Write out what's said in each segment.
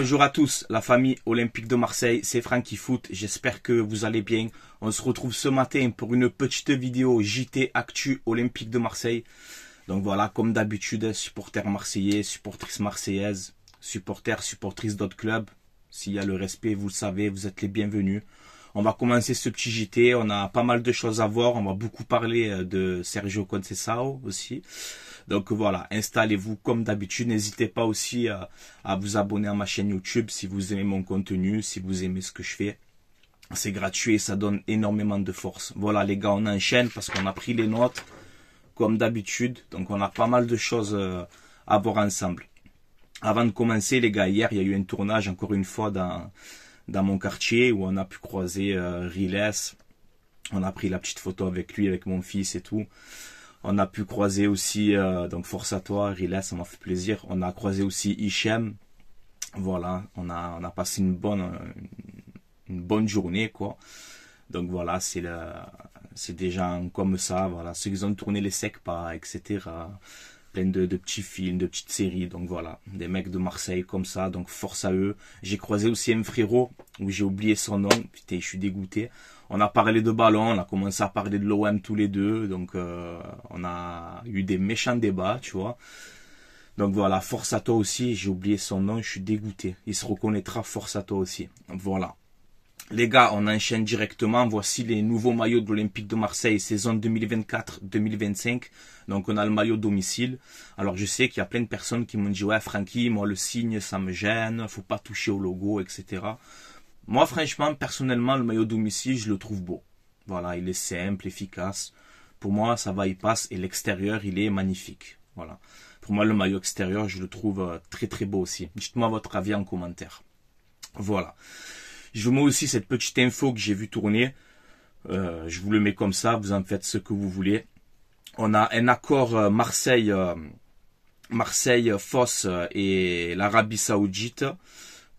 Bonjour à tous, la famille olympique de Marseille, c'est Francky Foot, j'espère que vous allez bien. On se retrouve ce matin pour une petite vidéo JT Actu olympique de Marseille. Donc voilà, comme d'habitude, supporters marseillais, supportrices marseillaises, supporters, supportrices d'autres clubs. S'il y a le respect, vous le savez, vous êtes les bienvenus. On va commencer ce petit JT, on a pas mal de choses à voir, on va beaucoup parler euh, de Sergio Concesao aussi. Donc voilà, installez-vous comme d'habitude. N'hésitez pas aussi à, euh, à, vous abonner à ma chaîne YouTube si vous aimez mon contenu, si vous aimez ce que je fais. C'est gratuit et ça donne énormément de force. Voilà les gars, on enchaîne parce qu'on a pris les notes comme d'habitude. Donc on a pas mal de choses euh, à voir ensemble. Avant de commencer les gars, hier il y a eu un tournage encore une fois dans dans mon quartier où on a pu croiser euh, Riles. On a pris la petite photo avec lui, avec mon fils et tout. On a pu croiser aussi, euh, donc force à toi, Riles, ça m'a fait plaisir. On a croisé aussi Hichem. Voilà, on a, on a passé une bonne, une, bonne journée, quoi. Donc voilà, c'est le, c'est des gens comme ça, voilà. Ceux qui ont tourné les secs, pas, etc de, petits films, de petites séries. Donc voilà, des mecs de Marseille comme ça, donc force à eux. J'ai croisé aussi un frérot, où j'ai oublié son nom, putain, je suis dégoûté. On a parlé de ballon, on a commencé à parler de l'OM tous les deux, donc euh, on a eu des méchants débats, tu vois. Donc voilà, force à toi aussi, j'ai oublié son nom, je suis dégoûté. Il se reconnaîtra, force à toi aussi. Voilà les gars, on enchaîne directement. Voici les nouveaux maillots de l'Olympique de Marseille, saison 2024-2025. Donc, on a le maillot domicile. Alors, je sais qu'il y a plein de personnes qui m'ont dit, ouais, Francky, moi, le signe, ça me gêne. Faut pas toucher au logo, etc. Moi, franchement, personnellement, le maillot domicile, je le trouve beau. Voilà, il est simple, efficace. Pour moi, ça va, il passe. Et l'extérieur, il est magnifique. Voilà. Pour moi, le maillot extérieur, je le trouve euh, très, très beau aussi. Dites-moi votre avis en commentaire. Voilà. Je vous mets aussi cette petite info que j'ai vu tourner. Euh, je vous le mets comme ça, vous en faites ce que vous voulez. On a un accord euh, Marseille, euh, Marseille, Fos et l'Arabie Saoudite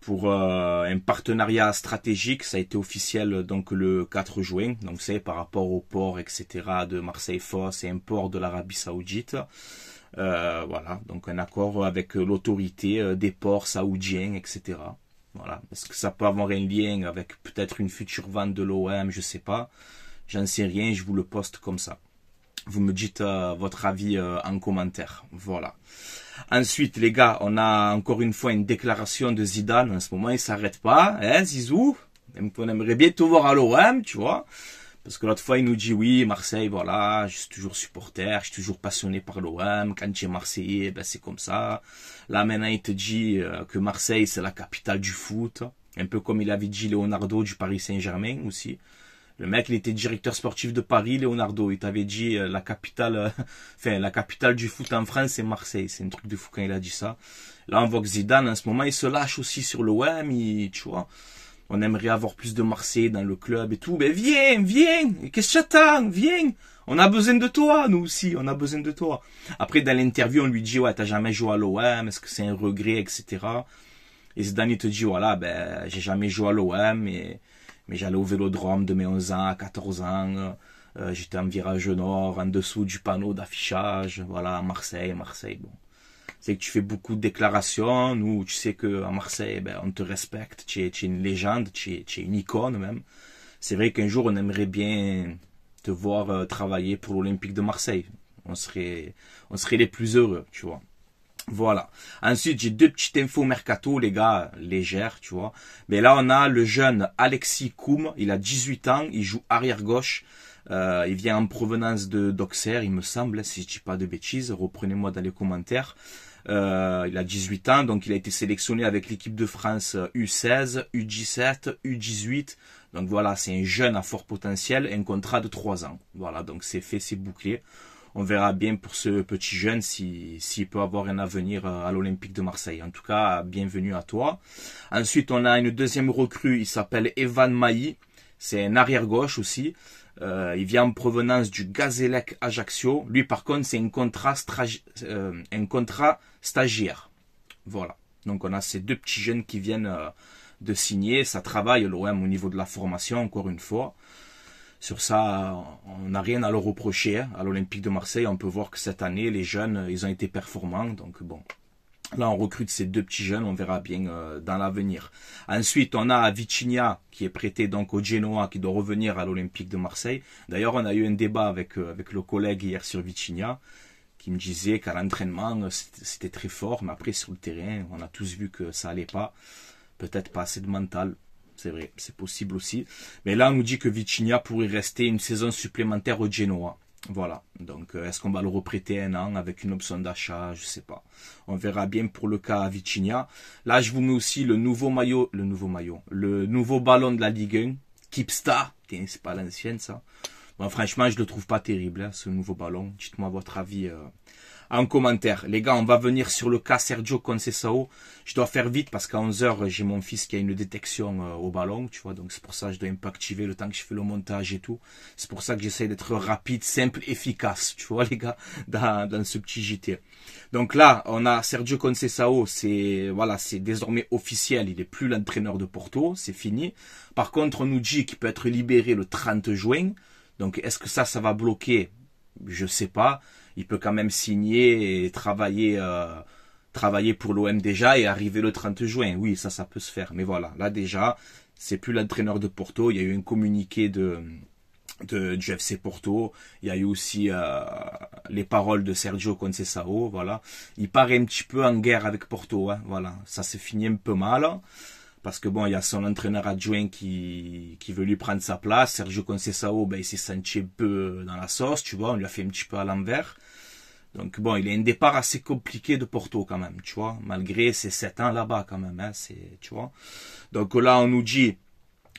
pour un partenariat stratégique. Ça a été officiel donc le 4 juin. Donc c'est par rapport au port, etc. de Marseille Fosse et un port de l'Arabie Saoudite. voilà, donc un accord avec l'autorité des ports saoudiens, etc. Voilà. Est-ce que ça peut avoir un lien avec peut-être une future vente de l'OM Je sais pas. J'en sais rien, je vous le poste comme ça. Vous me dites euh, votre avis euh, en commentaire. Voilà. Ensuite, les gars, on a encore une fois une déclaration de Zidane. En ce moment, il s'arrête pas. Hein, Zizou on aimerait bien te voir à l'OM, tu vois. Parce que l'autre fois, il nous dit oui, Marseille, voilà, je suis toujours supporter, je suis toujours passionné par l'OM. Quand tu es Marseillais, ben, c'est comme ça. Là, maintenant, il te dit euh, que Marseille, c'est la capitale du foot. Un peu comme il avait dit Leonardo du Paris Saint-Germain aussi. Le mec, il était directeur sportif de Paris, Leonardo. Il t'avait dit euh, la capitale, euh, enfin la capitale du foot en France, c'est Marseille. C'est un truc de fou quand il a dit ça. Là, on voit que Zidane, en ce moment, il se lâche aussi sur l'OM, tu vois on aimerait avoir plus de Marseille dans le club et tout. Mais ben, viens, viens, qu'est-ce que attends Viens, on a besoin de toi, nous aussi, on a besoin de toi. Après, dans l'interview, on lui dit, ouais, t'as jamais joué à l'OM, est-ce que c'est un regret, etc. Et Zidane, il te dit, voilà, ben, j'ai jamais joué à l'OM, mais, mais j'allais au vélodrome de mes 11 ans à 14 ans. Euh, j'étais en virage nord, en dessous du panneau d'affichage, voilà, Marseille, Marseille, bon c'est que tu fais beaucoup de déclarations ou tu sais que à Marseille, eh ben, on te respecte, tu es, tu es une légende, tu es, tu es, une icône même. C'est vrai qu'un jour, on aimerait bien te voir euh, travailler pour l'Olympique de Marseille. On serait, on serait les plus heureux, tu vois. Voilà. Ensuite, j'ai deux petites infos mercato, les gars, légères, tu vois. Mais ben là, on a le jeune Alexis Koum, il a 18 ans, il joue arrière-gauche. Euh, il vient en provenance de d'Auxerre, il me semble, si je dis pas de bêtises. Reprenez-moi dans les commentaires. Euh, il a 18 ans, donc il a été sélectionné avec l'équipe de France U16, U17, U18. Donc voilà, c'est un jeune à fort potentiel et un contrat de 3 ans. Voilà, donc c'est fait, c'est bouclé. On verra bien pour ce petit jeune s'il si, peut avoir un avenir euh, à l'Olympique de Marseille. En tout cas, bienvenue à toi. Ensuite, on a une deuxième recrue, il s'appelle Evan Mailly. C'est un arrière-gauche aussi. Euh, il vient en provenance du Gazélec Ajaccio. Lui, par contre, c'est un contrat, euh, un contrat stagiaire. Voilà. Donc, on a ces deux petits jeunes qui viennent euh, de signer. Ça travaille l'OM au niveau de la formation, encore une fois. Sur ça, on n'a rien à leur reprocher. Hein. À l'Olympique de Marseille, on peut voir que cette année, les jeunes, ils ont été performants. Donc, bon, Là, on recrute ces deux petits jeunes, on verra bien euh, dans l'avenir. Ensuite, on a Vicinia qui est prêté donc au Genoa, qui doit revenir à l'Olympique de Marseille. D'ailleurs, on a eu un débat avec, euh, avec le collègue hier sur Vicinia qui me disait qu'à l'entraînement, euh, c'était très fort, mais après, sur le terrain, on a tous vu que ça n'allait pas. Peut-être pas assez de mental. C'est vrai, c'est possible aussi. Mais là, on nous dit que Vicinia pourrait rester une saison supplémentaire au Genoa. Voilà, donc euh, est-ce qu'on va le reprêter un an avec une option d'achat Je ne sais pas. On verra bien pour le cas à Vicinia. Là, je vous mets aussi le nouveau maillot, le nouveau maillot, le nouveau ballon de la Ligue 1, Kipstar. C'est pas l'ancienne ça. Bon, franchement, je le trouve pas terrible, hein, ce nouveau ballon. Dites-moi votre avis euh, en commentaire. Les gars, on va venir sur le cas Sergio Concesao Je dois faire vite parce qu'à 11h, j'ai mon fils qui a une détection euh, au ballon, tu vois. Donc c'est pour ça que je dois un peu activer le temps que je fais le montage et tout. C'est pour ça que j'essaie d'être rapide, simple, efficace, tu vois, les gars, dans, dans ce petit JT. Donc là, on a Sergio Concesao c'est voilà, c'est désormais officiel, il n'est plus l'entraîneur de Porto, c'est fini. Par contre, on nous dit qu'il peut être libéré le 30 juin. Donc est-ce que ça ça va bloquer Je ne sais pas il peut quand même signer et travailler, euh, travailler pour l'OM déjà et arriver le 30 juin. Oui, ça, ça peut se faire. Mais voilà, là déjà, c'est plus l'entraîneur de Porto. Il y a eu un communiqué de, de du FC Porto. Il y a eu aussi euh, les paroles de Sergio Conceição. Voilà, il paraît un petit peu en guerre avec Porto. Hein, voilà, ça s'est fini un peu mal parce que bon, il y a son entraîneur adjoint qui, qui veut lui prendre sa place. Sergio Conceição, ben, il s'est senti un peu dans la sauce, tu vois, on lui a fait un petit peu à l'envers. Donc bon, il y a un départ assez compliqué de Porto quand même, tu vois, malgré ses 7 ans là-bas quand même, hein, c'est, tu vois. Donc là, on nous dit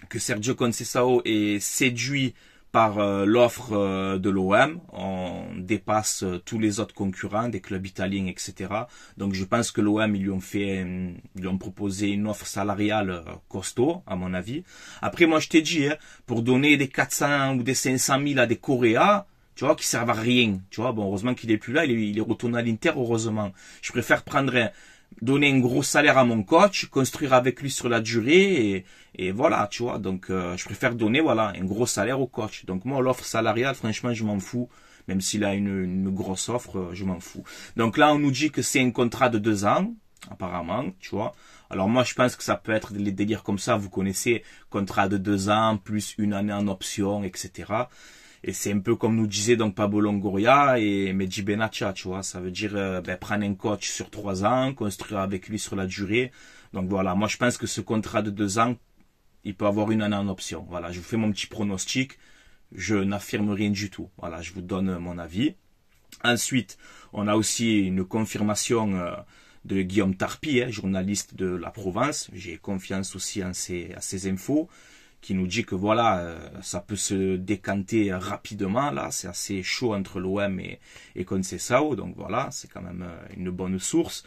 que Sergio Conceição est séduit par euh, l'offre euh, de l'OM, on dépasse euh, tous les autres concurrents des clubs italiens, etc. Donc je pense que l'OM ils lui ont fait, ils lui ont proposé une offre salariale costaud, à mon avis. Après moi je t'ai dit, hein, pour donner des 400 ou des 500 000 à des Coréens, tu vois, qui servent à rien. Tu vois, bon, heureusement qu'il est plus là, il est, retourné à l'Inter, heureusement. Je préfère prendre donner un gros salaire à mon coach, construire avec lui sur la durée, et, voilà, tu vois. Donc, euh, je préfère donner, voilà, un gros salaire au coach. Donc, moi, l'offre salariale, franchement, je m'en fous. Même s'il a une, une, grosse offre, euh, je m'en fous. Donc là, on nous dit que c'est un contrat de deux ans, apparemment, tu vois. Alors moi, je pense que ça peut être des délires comme ça. Vous connaissez, contrat de deux ans, plus une année en option, etc. Et c'est un peu comme nous disait donc Pablo Longoria et Meji Benatia, tu vois. Ça veut dire euh, ben, prendre un coach sur trois ans, construire avec lui sur la durée. Donc voilà, moi je pense que ce contrat de deux ans, il peut avoir une année en option. Voilà, je vous fais mon petit pronostic. Je n'affirme rien du tout. Voilà, je vous donne mon avis. Ensuite, on a aussi une confirmation euh, de Guillaume Tarpi, hein, journaliste de la Provence. J'ai confiance aussi en ses, à ses infos qui nous dit que voilà, euh, ça peut se décanter rapidement. Là, c'est assez chaud entre l'OM et, et Donc voilà, c'est quand même euh, une bonne source.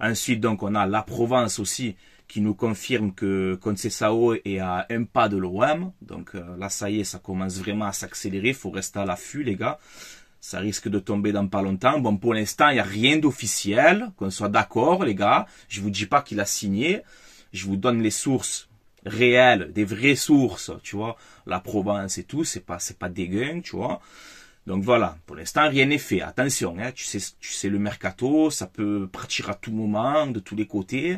Ensuite, donc, on a la Provence aussi qui nous confirme que Sao est à un pas de l'OM. Donc euh, là, ça y est, ça commence vraiment à s'accélérer. faut rester à l'affût, les gars. Ça risque de tomber dans pas longtemps. Bon, pour l'instant, il n'y a rien d'officiel. Qu'on soit d'accord, les gars. Je vous dis pas qu'il a signé. Je vous donne les sources réelles, des vraies sources, tu vois, la Provence et tout, c'est pas, c'est pas dégueu, tu vois. Donc voilà, pour l'instant rien n'est fait. Attention, hein, tu sais, tu sais le mercato, ça peut partir à tout moment, de tous les côtés.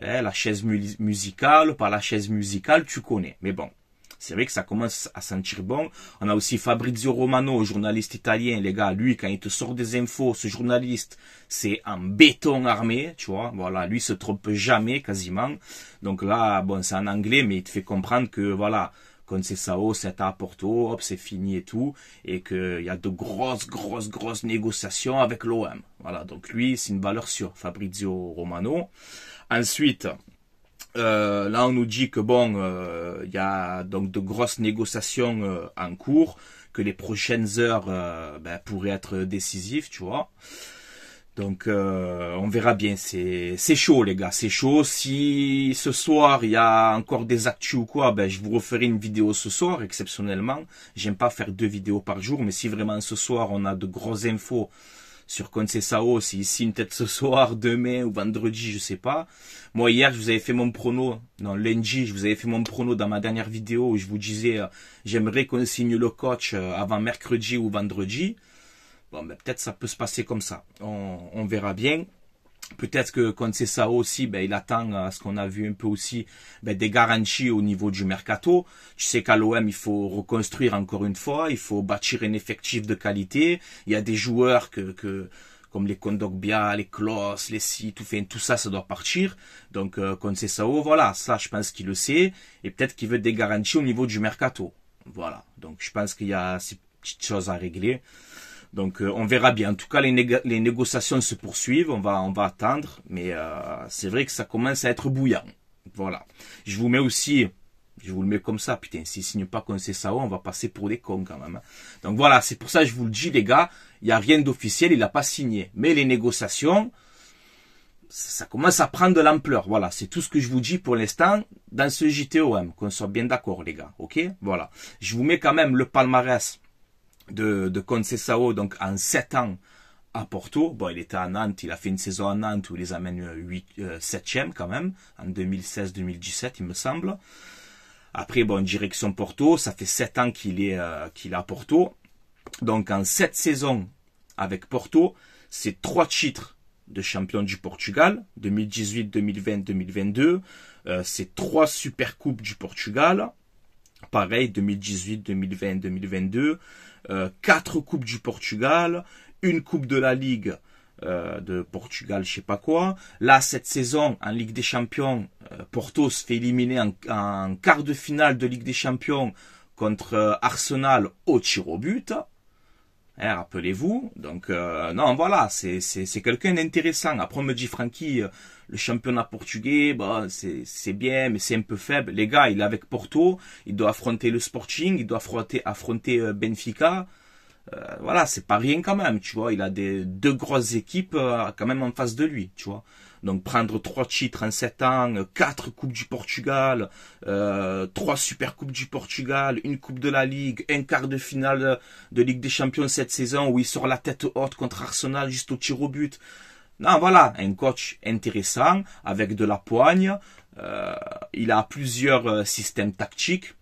Eh, la chaise musicale, par la chaise musicale, tu connais. Mais bon, c'est vrai que ça commence à sentir bon. On a aussi Fabrizio Romano, journaliste italien, les gars. Lui, quand il te sort des infos, ce journaliste, c'est en béton armé, tu vois. Voilà, lui se trompe jamais, quasiment. Donc là, bon, c'est en anglais, mais il te fait comprendre que, voilà, quand c'est à Porto, hop, c'est fini et tout, et qu'il y a de grosses, grosses, grosses négociations avec l'OM. Voilà, donc lui, c'est une valeur sûre, Fabrizio Romano. Ensuite, euh, là, on nous dit que bon, il euh, y a donc de grosses négociations euh, en cours, que les prochaines heures ben, pourraient être décisives, tu vois. Donc, on verra bien. C'est chaud, les gars, c'est chaud. Si ce soir il y a encore des actus ou quoi, ben je vous referai une vidéo ce soir exceptionnellement. J'aime pas faire deux vidéos par jour, mais si vraiment ce soir on a de grosses infos sur Concesao, c'est ici peut-être ce soir, demain ou vendredi, je sais pas. Moi hier, je vous avais fait mon prono, non lundi, je vous avais fait mon prono dans ma dernière vidéo où je vous disais euh, j'aimerais qu'on signe le coach euh, avant mercredi ou vendredi. Bon, mais peut-être ça peut se passer comme ça. on verra bien. Peut-être que quand c'est aussi, ben, il attend à ce qu'on a vu un peu aussi ben, des garanties au niveau du mercato. Tu sais qu'à l'OM, il faut reconstruire encore une fois, il faut bâtir un effectif de qualité. Il y a des joueurs que, que comme les Kondogbia, les Klos, les Si, tout, tout ça, ça doit partir. Donc, euh, Sao, oh, voilà, ça, je pense qu'il le sait. Et peut-être qu'il veut des garanties au niveau du mercato. Voilà. Donc, je pense qu'il y a ces petites choses à régler. Donc euh, on verra bien. En tout cas, les, négociations se poursuivent, on va, on va attendre, mais euh, c'est vrai que ça commence à être bouillant. Voilà. Je vous mets aussi, je vous le mets comme ça, putain, ne signe pas qu'on sait ça, on va passer pour des cons quand même. Hein. Donc voilà, c'est pour ça que je vous le dis les gars, il n'y a rien d'officiel, il n'a pas signé. Mais les négociations, ça commence à prendre de l'ampleur. Voilà, c'est tout ce que je vous dis pour l'instant dans ce JTOM, qu'on soit bien d'accord les gars, ok Voilà. Je vous mets quand même le palmarès de, de Concesao, donc en 7 ans à Porto. Bon, il était à Nantes, il a fait une saison à Nantes où il les amène 8, euh, 7e euh, quand même, en 2016-2017, il me semble. Après, bon, direction Porto, ça fait 7 ans qu'il est, euh, qu'il à Porto. Donc en 7 saisons avec Porto, c'est 3 titres de champion du Portugal, 2018, 2020, 2022. c'est 3 Super Coupes du Portugal. Pareil, 2018, 2020, 2022. Euh, quatre coupes du Portugal, une coupe de la Ligue euh, de Portugal, je sais pas quoi. Là, cette saison, en Ligue des Champions, euh, Porto se fait éliminer en, en, quart de finale de Ligue des Champions contre euh, Arsenal au tir au but. Hein, rappelez-vous. Donc euh, non, voilà, c'est quelqu'un d'intéressant. Après on me dit Francky, euh, le championnat portugais, bah c'est bien, mais c'est un peu faible. Les gars, il est avec Porto, il doit affronter le Sporting, il doit affronter, affronter euh, Benfica. voilà, c'est pas rien quand même, tu vois. Il a des deux grosses équipes quand même en face de lui, tu vois. Donc prendre trois titres en sept ans, quatre coupes du Portugal, euh, trois super du Portugal, une coupe de la Ligue, un quart de finale de Ligue des Champions cette saison où il sort la tête haute contre Arsenal juste au tir au but. Non, voilà, un coach intéressant avec de la poigne. Euh, il a plusieurs euh, systèmes tactiques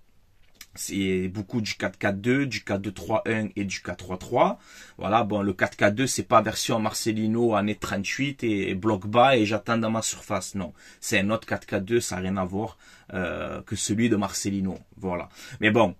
c'est beaucoup du 4-4-2, du 4-2-3-1 et du 4-3-3. Voilà, bon, le 4-4-2, c'est pas version Marcelino année 38 et, bloc bas et j'attends dans ma surface. Non, c'est un autre 4-4-2, ça n'a rien à voir euh, que celui de Marcelino. Voilà. Mais bon,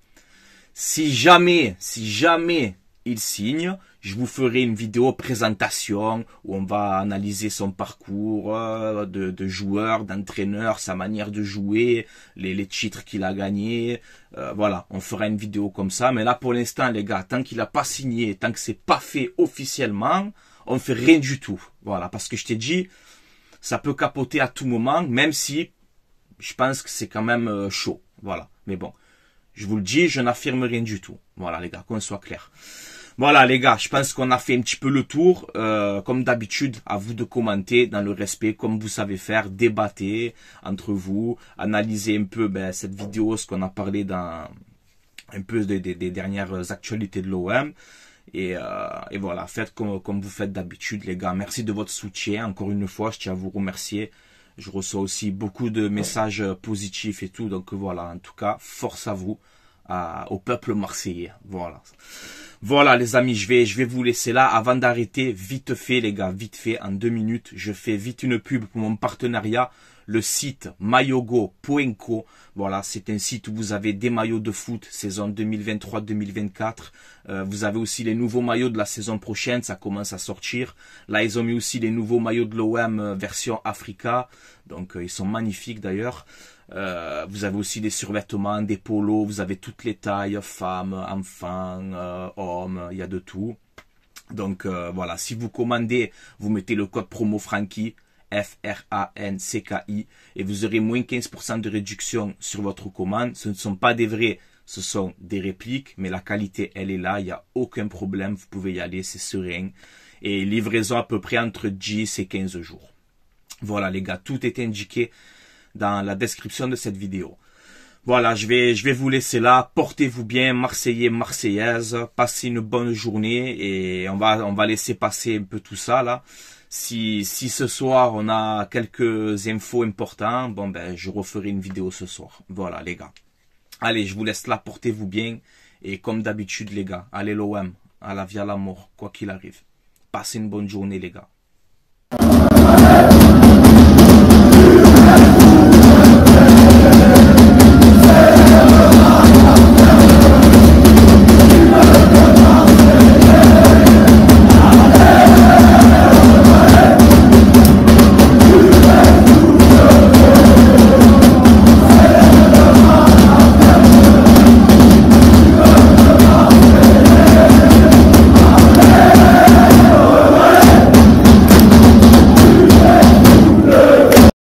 si jamais, si jamais il signe, je vous ferai une vidéo présentation où on va analyser son parcours euh, de, joueur, d'entraîneur, sa manière de jouer, les, titres qu'il a gagnés. Euh, voilà, on fera une vidéo comme ça. Mais là, pour l'instant, les gars, tant qu'il n'a pas signé, tant que c'est pas fait officiellement, on fait rien du tout. Voilà, parce que je t'ai dit, ça peut capoter à tout moment, même si je pense que c'est quand même euh, chaud. Voilà, mais bon. Je vous le dis, je n'affirme rien du tout. Voilà les gars, qu'on soit clair. Voilà les gars, je pense qu'on a fait un petit peu le tour. Euh, comme d'habitude, à vous de commenter dans le respect, comme vous savez faire, débattez entre vous, analyser un peu ben, cette vidéo, ce qu'on a parlé dans un peu des, dernières actualités de l'OM. Euh, et, voilà, faites comme vous faites d'habitude les gars. Merci de votre soutien. Encore une fois, je tiens à vous remercier. Je reçois aussi beaucoup de messages positifs et tout. Donc voilà, en tout cas, force à vous au peuple marseillais. Voilà. Voilà les amis, je vais, je vais vous laisser là. Avant d'arrêter, vite fait les gars, vite fait, en deux minutes, je fais vite une pub pour mon partenariat le site mayogo.co. Voilà, c'est un site où vous avez des maillots de foot saison 2023-2024. Euh, vous avez aussi les nouveaux maillots de la saison prochaine, ça commence à sortir. Là, ils ont mis aussi les nouveaux maillots de l'OM euh, version Africa. Donc, euh, ils sont magnifiques d'ailleurs. vous avez aussi des survêtements, des polos, vous avez toutes les tailles, femmes, enfants, hommes, il y a de tout. Donc voilà, si vous commandez, vous mettez le code promo Frankie, F-R-A-N-C-K-I et vous aurez moins 15% de réduction sur votre commande. Ce ne sont pas des vrais, ce sont des répliques, mais la qualité, elle est là, il n'y a aucun problème, vous pouvez y aller, c'est serein. Et livraison à peu près entre 10 et 15 jours. Voilà les gars, tout est indiqué dans la description de cette vidéo. Voilà, je vais, je vais vous laisser là. Portez-vous bien, Marseillais, Marseillaise. Passez une bonne journée et on va, on va laisser passer un peu tout ça là si, si ce soir on a quelques infos importantes, bon ben je referai une vidéo ce soir. Voilà les gars. Allez, je vous laisse là, portez-vous bien. Et comme d'habitude les gars, allez l'OM, à la vie à la mort, quoi qu'il arrive. Passez une bonne journée les gars.